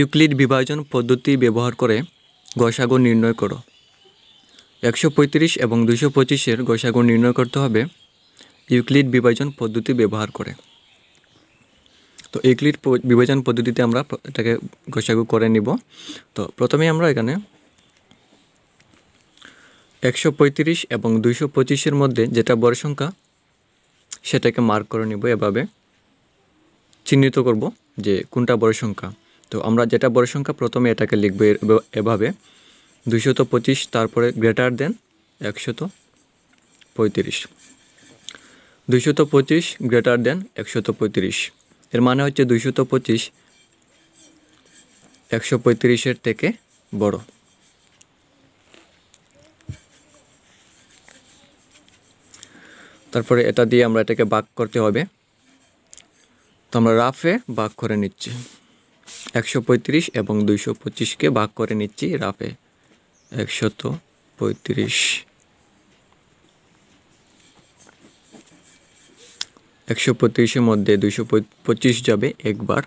Euclid বিভাজন পদ্ধতি ব্যবহার করে গসাগো নির্ণয় করো একশো পঁয়ত্রিশ এবং দুশো পঁচিশের গসাগো নির্ণয় করতে হবে ইউক্লিড বিভাজন পদ্ধতি ব্যবহার করে তো ইউক্লিড বিভাজন পদ্ধতিতে আমরা এটাকে গসাগু করে নিব তো প্রথমে আমরা এখানে একশো পঁয়ত্রিশ এবং দুইশো পঁচিশের মধ্যে যেটা বড় সংখ্যা সেটাকে মার্ক করে নিব এভাবে চিহ্নিত করব যে কোনটা বড় সংখ্যা তো আমরা যেটা বড় সংখ্যা প্রথমে এটাকে লিখব এভাবে দুইশত পঁচিশ তারপরে গ্রেটার দেন একশত পঁয়ত্রিশ দুইশত পঁচিশ গ্রেটার দেন একশত পঁয়ত্রিশ এর মানে হচ্ছে দুইশত পঁচিশ একশো পঁয়ত্রিশের থেকে বড় তারপরে এটা দিয়ে আমরা এটাকে বাক করতে হবে তো আমরা রাফে বাক করে নিচ্ছি একশো পঁয়ত্রিশ এবং দুইশো পঁচিশকে ভাগ করে নিচ্ছি রাফে একশত পঁয়ত্রিশ একশো পঁয়ত্রিশের মধ্যে দুইশো পঁচিশ যাবে একবার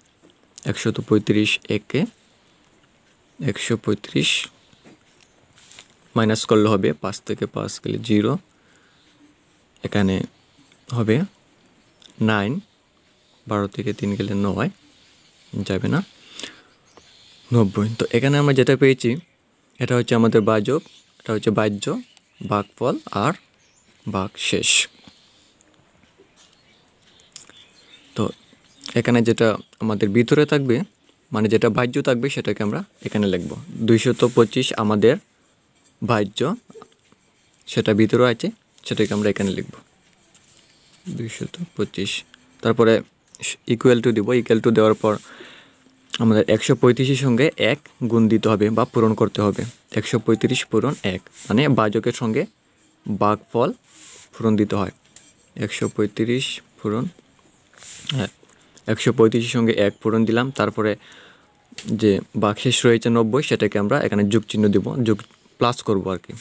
একশত পঁয়ত্রিশ একে একশো পঁয়ত্রিশ মাইনাস করলে হবে পাঁচ থেকে পাঁচ গেলে জিরো এখানে হবে নাইন বারো থেকে তিন গেলে নয় যাবে না নব্বই তো এখানে আমরা যেটা পেয়েছি এটা হচ্ছে আমাদের বাজব এটা হচ্ছে বাহ্য বাঘফল আর বাঘ শেষ তো এখানে যেটা আমাদের ভিতরে থাকবে মানে যেটা বাহ্য থাকবে সেটাকে আমরা এখানে লিখব দুইশত পঁচিশ আমাদের বাহ্য সেটা ভিতরে আছে সেটাকে আমরা এখানে লিখব দুইশত পঁচিশ তারপরে ইকুয়াল টু দিব ইকুয়াল টু দেওয়ার পর আমাদের একশো পঁয়ত্রিশের সঙ্গে এক গুণ দিতে হবে বা পূরণ করতে হবে একশো পঁয়ত্রিশ পূরণ এক মানে বাজকের সঙ্গে বাঘ ফল পূরণ দিতে হয় একশো পঁয়ত্রিশ পূরণ হ্যাঁ একশো পঁয়ত্রিশের সঙ্গে এক পূরণ দিলাম তারপরে যে বাঘ শেষ রয়েছে নব্বই সেটাকে আমরা এখানে যোগ চিহ্ন দেব যোগ প্লাস করব আর কি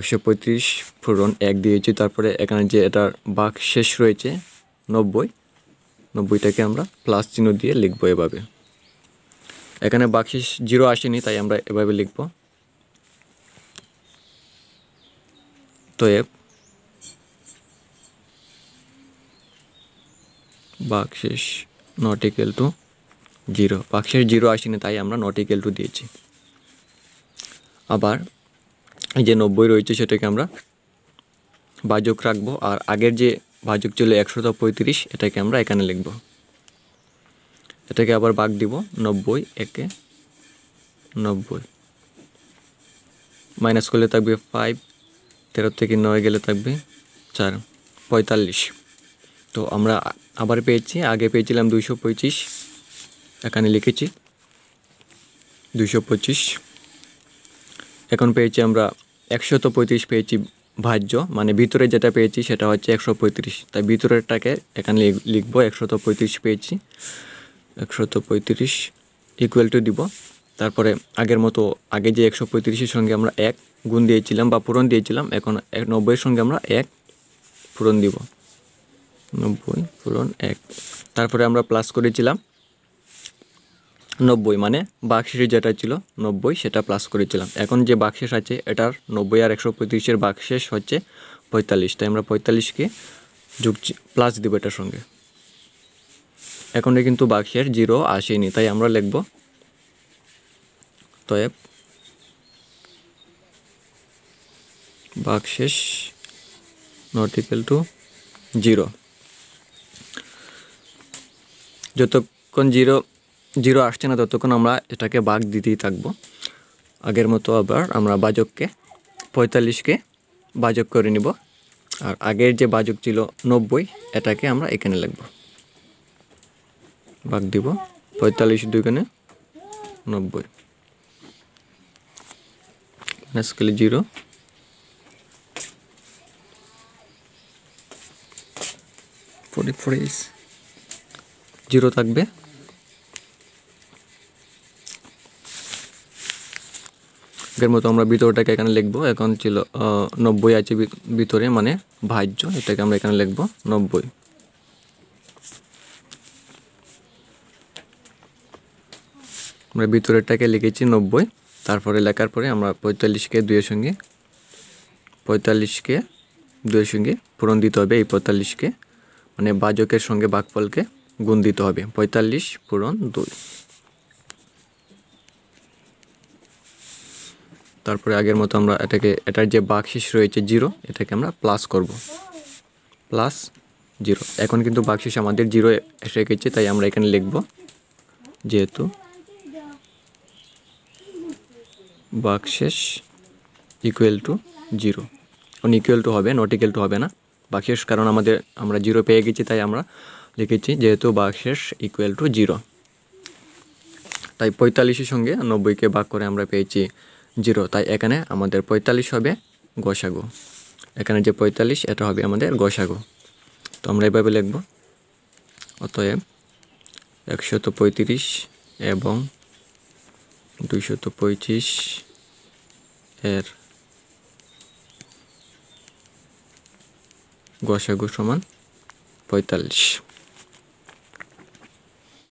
একশো পঁয়ত্রিশ পূরণ এক দিয়েছি তারপরে এখানে যে এটার বাঘ শেষ রয়েছে নব্বই নব্বইটাকে আমরা প্লাস চিহ্ন দিয়ে লিখবো এভাবে এখানে বাকশিস জিরো আসেনি তাই আমরা এভাবে লিখব তো এ বাকশেষ নট ইকুয়াল টু জিরো বাকশেষ জিরো আসেনি তাই আমরা নট ইকুয়াল টু দিয়েছি আবার এই যে নব্বই রয়েছে সেটাকে আমরা বাজক রাখবো আর আগের যে বাজক ছিল একশো পঁয়ত্রিশ এটাকে আমরা এখানে লিখবো এটাকে আবার বাঘ দিব নব্বই একে নব্বই মাইনাস করলে থাকবে ফাইভ তেরো থেকে নয় গেলে থাকবে চার পঁয়তাল্লিশ তো আমরা আবার পেয়েছি আগে পেয়েছিলাম দুইশো পঁচিশ এখানে লিখেছি দুইশো পঁচিশ এখন পেয়েছি আমরা একশত পঁয়ত্রিশ পেয়েছি ভাজ্য মানে ভিতরে যেটা পেয়েছি সেটা হচ্ছে একশো পঁয়ত্রিশ তাই ভিতরেরটাকে এখানে লিখবো একশত পঁয়ত্রিশ পেয়েছি একশত পঁয়ত্রিশ ইকুয়াল টু দিব তারপরে আগের মতো আগে যে একশো পঁয়ত্রিশের সঙ্গে আমরা এক গুণ দিয়েছিলাম বা পূরণ দিয়েছিলাম এখন নব্বইয়ের সঙ্গে আমরা এক পূরণ দিব নব্বই পূরণ এক তারপরে আমরা প্লাস করেছিলাম নব্বই মানে বাক্সের যেটা ছিল নব্বই সেটা প্লাস করেছিলাম এখন যে বাক্সেস আছে এটার নব্বই আর একশো পঁয়ত্রিশের বাক্সেস হচ্ছে পঁয়তাল্লিশ তাই আমরা পঁয়তাল্লিশকে যোগ প্লাস দিব এটার সঙ্গে অ্যাকাউন্টে কিন্তু বাক্সের জিরো আসেনি তাই আমরা লিখব তয়েব বাক্সেস নট ইকুয়াল টু জিরো যতক্ষণ জিরো জিরো আসছে না ততক্ষণ আমরা এটাকে বাঘ দিতেই থাকব আগের মতো আবার আমরা বাজককে পঁয়তাল্লিশকে বাজক করে নিব আর আগের যে বাজক ছিল নব্বই এটাকে আমরা এখানে লিখব ভাগ দিব পঁয়তাল্লিশ দুইখানে নব্বই মাইনাস করলে zero forty four is zero থাকবে আগের মতো আমরা ভিতরটাকে এখানে লিখবো এখন ছিল নব্বই আছে ভিতরে মানে ভাজ্য এটাকে আমরা এখানে লিখবো নব্বই আমরা ভিতরেরটাকে লিখেছি নব্বই তারপরে লেখার পরে আমরা পঁয়তাল্লিশকে দুইয়ের সঙ্গে পঁয়তাল্লিশকে দুইয়ের সঙ্গে পূরণ দিতে হবে এই পঁয়তাল্লিশকে মানে বাজকের সঙ্গে বাঘফলকে গুণ দিতে হবে পঁয়তাল্লিশ পূরণ দুই তারপরে আগের মতো আমরা এটাকে এটার যে বাকশিস রয়েছে জিরো এটাকে আমরা প্লাস করব প্লাস জিরো এখন কিন্তু বাকশিস আমাদের জিরো এসে গেছে তাই আমরা এখানে লিখব যেহেতু বাকশেষ ইকুয়াল টু জিরো অন ইকুয়াল টু হবে নট ইকুয়াল টু হবে না বাকশেষ কারণ আমাদের আমরা জিরো পেয়ে গেছি তাই আমরা লিখেছি যেহেতু বাকশেষ ইকুয়াল টু জিরো তাই পঁয়তাল্লিশের সঙ্গে নব্বইকে বাক করে আমরা পেয়েছি জিরো তাই এখানে আমাদের পঁয়তাল্লিশ হবে গোসাগু এখানে যে পঁয়তাল্লিশ এটা হবে আমাদের গোসাগু তো আমরা এভাবে লিখব অতএব একশত পঁয়ত্রিশ এবং দুইশত পঁয়ত্রিশ এর গসাগু সমান পঁয়তাল্লিশ